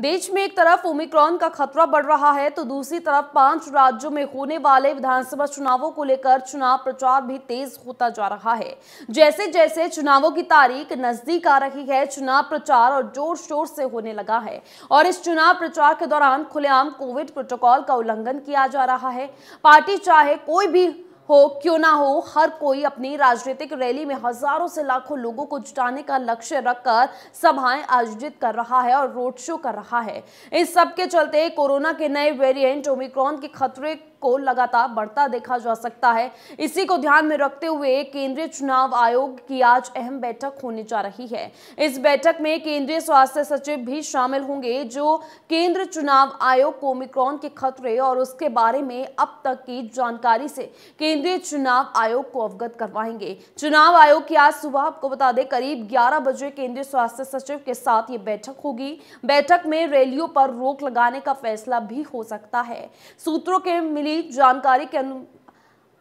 देश में एक तरफ ओमिक्रॉन का खतरा बढ़ रहा है तो दूसरी तरफ पांच राज्यों में होने वाले विधानसभा चुनावों को लेकर चुनाव प्रचार भी तेज होता जा रहा है जैसे जैसे चुनावों की तारीख नजदीक आ रही है चुनाव प्रचार और जोर शोर से होने लगा है और इस चुनाव प्रचार के दौरान खुलेआम कोविड प्रोटोकॉल का उल्लंघन किया जा रहा है पार्टी चाहे कोई भी हो क्यों ना हो हर कोई अपनी राजनीतिक रैली में हजारों से लाखों लोगों को जुटाने का लक्ष्य रखकर सभाएं आयोजित कर रहा है और रोड शो कर रहा है इस सब के चलते कोरोना के नए वेरिएंट ओमिक्रॉन के खतरे को लगातार बढ़ता देखा जा सकता है इसी को ध्यान में रखते हुए केंद्रीय चुनाव आयोग की आज अहम बैठक होने जा रही है इस बैठक में केंद्रीय स्वास्थ्य सचिव भी शामिल होंगे जो केंद्र चुनाव आयोग को ओमिक्रॉन के खतरे और उसके बारे में अब तक की जानकारी से केंद्रीय चुनाव आयोग को अवगत करवाएंगे चुनाव आयोग की आज सुबह आपको बता दें करीब ग्यारह बजे केंद्रीय स्वास्थ्य सचिव के साथ ये बैठक होगी बैठक में रैलियों पर रोक लगाने का फैसला भी हो सकता है सूत्रों के मिली मिली जानकारी के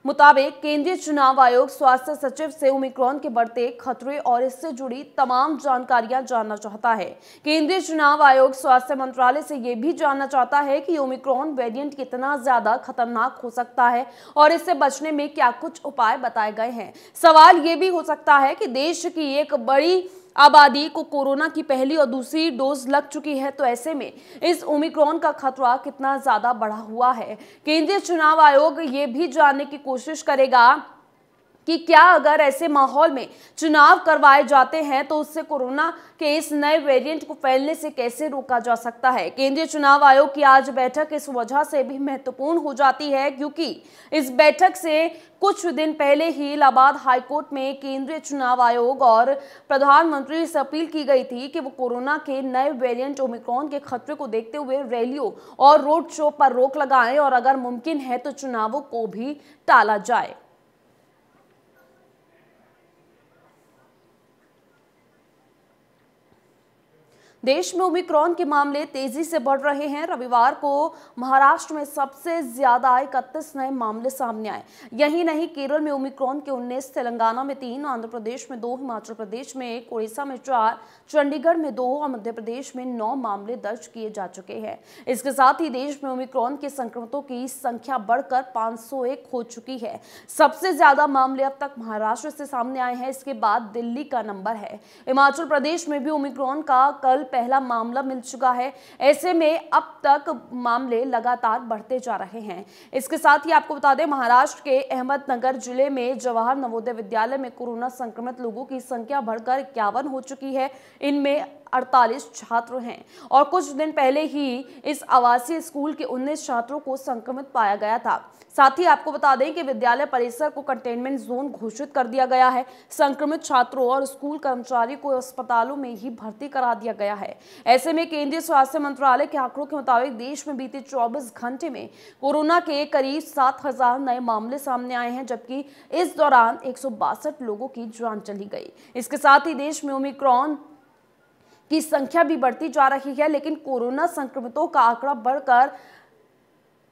मुताबिक केंद्रीय चुनाव आयोग स्वास्थ्य सचिव से ओमिक्रॉन के बढ़ते खतरे और इससे जुड़ी तमाम जानकारियां जानना चाहता है केंद्रीय चुनाव आयोग स्वास्थ्य मंत्रालय से यह भी जानना चाहता है कि ओमिक्रॉन वेरिएंट कितना ज्यादा खतरनाक हो सकता है और इससे बचने में क्या कुछ उपाय बताए गए हैं सवाल ये भी हो सकता है कि देश की एक बड़ी आबादी को कोरोना की पहली और दूसरी डोज लग चुकी है तो ऐसे में इस ओमिक्रॉन का खतरा कितना ज़्यादा बढ़ा हुआ है केंद्रीय चुनाव आयोग ये भी जानने की कोशिश करेगा कि क्या अगर ऐसे माहौल में चुनाव करवाए जाते हैं तो उससे कोरोना के इस नए वेरिएंट को फैलने से कैसे रोका जा सकता है केंद्रीय चुनाव आयोग की आज बैठक इस वजह से भी महत्वपूर्ण हो जाती है क्योंकि इस बैठक से कुछ दिन पहले ही इलाहाबाद हाईकोर्ट में केंद्रीय चुनाव आयोग और प्रधानमंत्री से अपील की गई थी कि वो कोरोना के नए वेरिएंट ओमिक्रॉन के खतरे को देखते हुए रैलियों और रोड शो पर रोक लगाएं और अगर मुमकिन है तो चुनावों को भी टाला जाए देश में ओमिक्रॉन के मामले तेजी से बढ़ रहे हैं रविवार को महाराष्ट्र में सबसे ज्यादा इकतीस नए मामले सामने आए यही नहीं केरल में ओमिक्रॉन के उन्नीस तेलंगाना में तीन आंध्र प्रदेश में दो हिमाचल प्रदेश में एक उड़ीसा में चार चंडीगढ़ में दो और मध्य प्रदेश में नौ मामले दर्ज किए जा चुके हैं इसके साथ ही देश में ओमिक्रॉन के संक्रमितों की संख्या बढ़कर पांच हो चुकी है सबसे ज्यादा मामले अब तक महाराष्ट्र से सामने आए हैं इसके बाद दिल्ली का नंबर है हिमाचल प्रदेश में भी ओमिक्रॉन का कल पहला मामला मिल चुका है ऐसे में अब तक मामले लगातार बढ़ते जा रहे हैं इसके साथ ही आपको बता दें महाराष्ट्र के अहमदनगर जिले में जवाहर नवोदय विद्यालय में कोरोना संक्रमित लोगों की संख्या बढ़कर इक्यावन हो चुकी है इनमें अड़तालीस छात्र हैं और कुछ दिन पहले ही इस आवासीय स्कूल के उन्नीस छात्रों को संक्रमित पाया गया था साथ ही आपको बता दें कि विद्यालय परिसर को कंटेनमेंट जोन घोषित कर दिया गया है संक्रमित छात्रों और स्कूल कर्मचारी को अस्पतालों में ही भर्ती करा दिया गया है ऐसे में केंद्रीय स्वास्थ्य मंत्रालय के आंकड़ों के मुताबिक देश में बीते 24 घंटे में कोरोना के करीब 7000 नए मामले सामने आए हैं जबकि इस दौरान एक लोगों की जान चली गई इसके साथ ही देश में ओमिक्रॉन की संख्या भी बढ़ती जा रही है लेकिन कोरोना संक्रमितों का आंकड़ा बढ़कर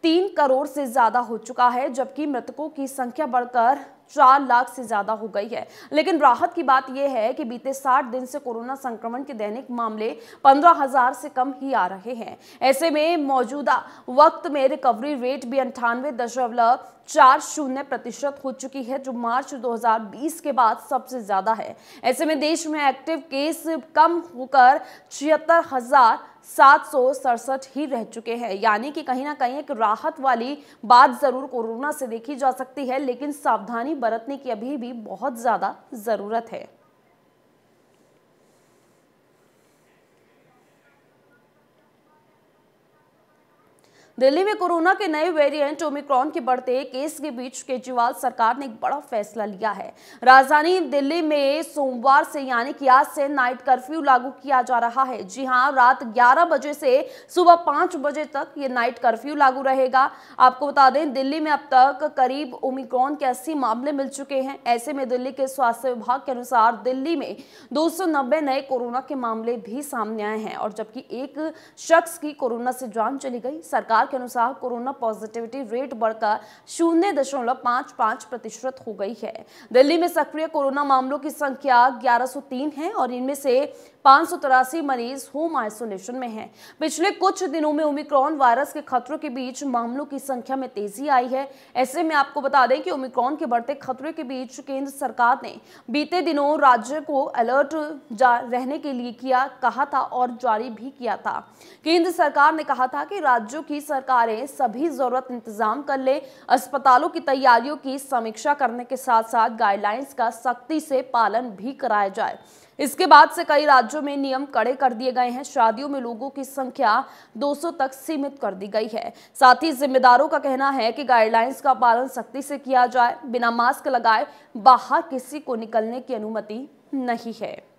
तीन करोड़ से ज़्यादा हो चुका है जबकि मृतकों की संख्या बढ़कर चार लाख से ज़्यादा हो गई है लेकिन राहत की बात यह है कि बीते साठ दिन से कोरोना संक्रमण के दैनिक मामले पंद्रह हजार से कम ही आ रहे हैं ऐसे में मौजूदा वक्त में रिकवरी रेट भी अंठानवे दशमलव चार शून्य प्रतिशत हो चुकी है जो मार्च 2020 के बाद सबसे ज़्यादा है ऐसे में देश में एक्टिव केस कम होकर छिहत्तर हजार सात सौ सड़सठ ही रह चुके हैं यानी कि कहीं ना कहीं एक राहत वाली बात ज़रूर कोरोना से देखी जा सकती है लेकिन सावधानी बरतने की अभी भी बहुत ज़्यादा ज़रूरत है दिल्ली में कोरोना के नए वेरिएंट ओमिक्रॉन के बढ़ते केस के बीच केजरीवाल सरकार ने एक बड़ा फैसला लिया है राजधानी दिल्ली में सोमवार से यानी कि आज से नाइट कर्फ्यू लागू किया जा रहा है जी हाँ रात ग्यारह बजे से सुबह पांच बजे तक ये नाइट कर्फ्यू लागू रहेगा आपको बता दें दिल्ली में अब तक करीब ओमिक्रॉन के अस्सी मामले मिल चुके हैं ऐसे में दिल्ली के स्वास्थ्य विभाग के अनुसार दिल्ली में दो नए कोरोना के मामले भी सामने आए हैं और जबकि एक शख्स की कोरोना से जान चली गई सरकार के अनुसार कोरोना पॉजिटिविटी रेट बढ़कर शून्य दशमलव पाँच पाँच प्रतिशत हो गई है दिल्ली में सक्रिय कोरोना मामलों की संख्या ग्यारह है और इनमें से पाँच मरीज होम आइसोलेशन में हैं पिछले कुछ दिनों में ओमिक्रॉन वायरस के खतरों के बीच मामलों की संख्या में तेजी आई है ऐसे में आपको बता दें कि ओमिक्रॉन के बढ़ते खतरे के बीच केंद्र सरकार ने बीते दिनों राज्य को अलर्ट रहने के लिए किया कहा था और जारी भी किया था केंद्र सरकार ने कहा था कि राज्यों की सरकारें सभी जरूरत इंतजाम कर ले अस्पतालों की तैयारियों की समीक्षा करने के साथ साथ गाइडलाइंस का सख्ती से पालन भी कराया जाए इसके बाद से कई राज्यों में नियम कड़े कर दिए गए हैं शादियों में लोगों की संख्या 200 तक सीमित कर दी गई है साथ ही जिम्मेदारों का कहना है कि गाइडलाइंस का पालन सख्ती से किया जाए बिना मास्क लगाए बाहर किसी को निकलने की अनुमति नहीं है